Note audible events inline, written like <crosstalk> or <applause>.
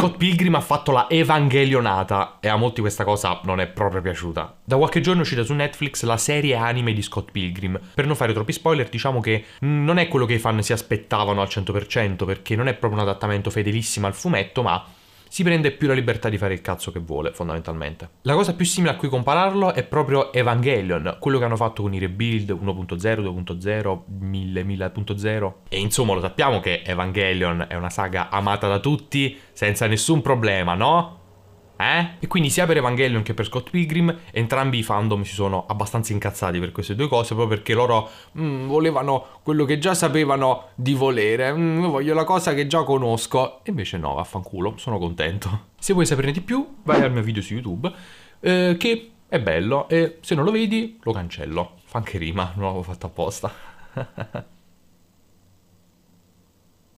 Scott Pilgrim ha fatto la evangelionata e a molti questa cosa non è proprio piaciuta. Da qualche giorno è uscita su Netflix la serie anime di Scott Pilgrim. Per non fare troppi spoiler, diciamo che non è quello che i fan si aspettavano al 100% perché non è proprio un adattamento fedelissimo al fumetto, ma si prende più la libertà di fare il cazzo che vuole, fondamentalmente. La cosa più simile a cui compararlo è proprio Evangelion, quello che hanno fatto con i rebuild 1.0, 2.0, 1000, 1000.0. E insomma lo sappiamo che Evangelion è una saga amata da tutti, senza nessun problema, no? Eh? E quindi sia per Evangelion che per Scott Pilgrim, entrambi i fandom si sono abbastanza incazzati per queste due cose, proprio perché loro mm, volevano quello che già sapevano di volere, mm, voglio la cosa che già conosco, e invece no, vaffanculo, sono contento. Se vuoi saperne di più, vai al mio video su YouTube, eh, che è bello, e se non lo vedi, lo cancello. Fa anche rima, non l'avevo fatto apposta. <laughs>